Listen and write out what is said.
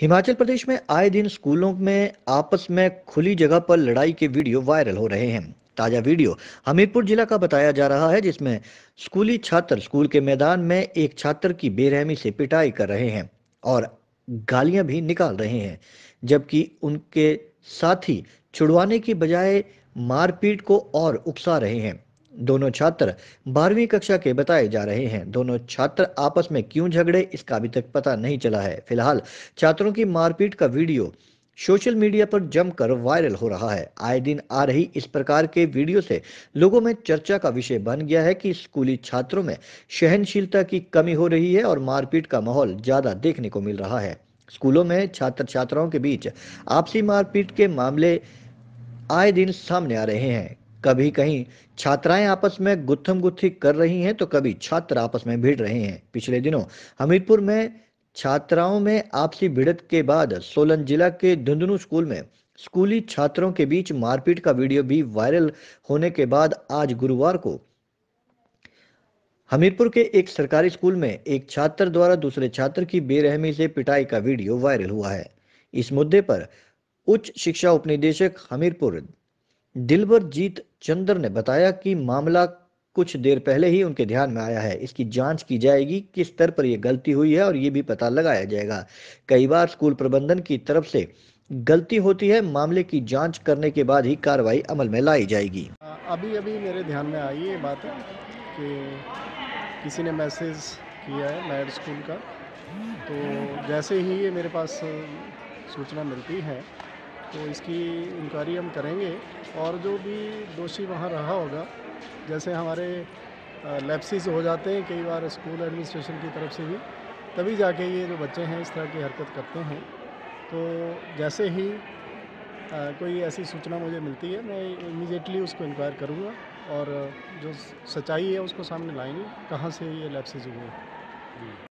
हिमाचल प्रदेश में आए दिन स्कूलों में आपस में खुली जगह पर लड़ाई के वीडियो वायरल हो रहे हैं ताजा वीडियो हमीरपुर जिला का बताया जा रहा है जिसमें स्कूली छात्र स्कूल के मैदान में एक छात्र की बेरहमी से पिटाई कर रहे हैं और गालियां भी निकाल रहे हैं जबकि उनके साथी छुड़वाने की बजाय मारपीट को और उकसा रहे हैं दोनों छात्र बारहवीं कक्षा के बताए जा रहे हैं दोनों छात्र आपस में क्यों झगड़े इसका अभी तक पता नहीं चला है फिलहाल छात्रों की मारपीट का वीडियो सोशल मीडिया पर जमकर वायरल हो रहा है आए दिन आ रही इस प्रकार के वीडियो से लोगों में चर्चा का विषय बन गया है कि स्कूली छात्रों में सहनशीलता की कमी हो रही है और मारपीट का माहौल ज्यादा देखने को मिल रहा है स्कूलों में छात्र छात्राओं के बीच आपसी मारपीट के मामले आए दिन सामने आ रहे हैं कभी कहीं छात्राएं आपस में गुत्थम गुत्थी कर रही हैं तो कभी छात्र आपस में भिड़ रहे हैं पिछले दिनों हमीरपुर में छात्राओं में आपसी भिड़त के बाद सोलन जिला के धुंधुनू स्कूल में स्कूली छात्रों के बीच मारपीट का वीडियो भी वायरल होने के बाद आज गुरुवार को हमीरपुर के एक सरकारी स्कूल में एक छात्र द्वारा दूसरे छात्र की बेरहमी से पिटाई का वीडियो वायरल हुआ है इस मुद्दे पर उच्च शिक्षा उपनिदेशक हमीरपुर दिलबर जीत चंद्र ने बताया कि मामला कुछ देर पहले ही उनके ध्यान में आया है इसकी जांच की जाएगी किस स्तर पर यह गलती हुई है और ये भी पता लगाया जाएगा कई बार स्कूल प्रबंधन की तरफ से गलती होती है मामले की जांच करने के बाद ही कार्रवाई अमल में लाई जाएगी अभी अभी मेरे ध्यान में आई ये बात है कि किसी ने मैसेज किया है मैड स्कूल का तो जैसे ही ये मेरे पास सूचना मिलती है तो इसकी इंक्वायरी हम करेंगे और जो भी दोषी वहाँ रहा होगा जैसे हमारे लेप्सिस हो जाते हैं कई बार स्कूल एडमिनिस्ट्रेशन की तरफ से भी तभी जाके ये जो बच्चे हैं इस तरह की हरकत करते हैं तो जैसे ही आ, कोई ऐसी सूचना मुझे मिलती है मैं इमीडिएटली उसको इंक्वायर करूँगा और जो सच्चाई है उसको सामने लाएंगे कहाँ से ये लैप्सिस हुए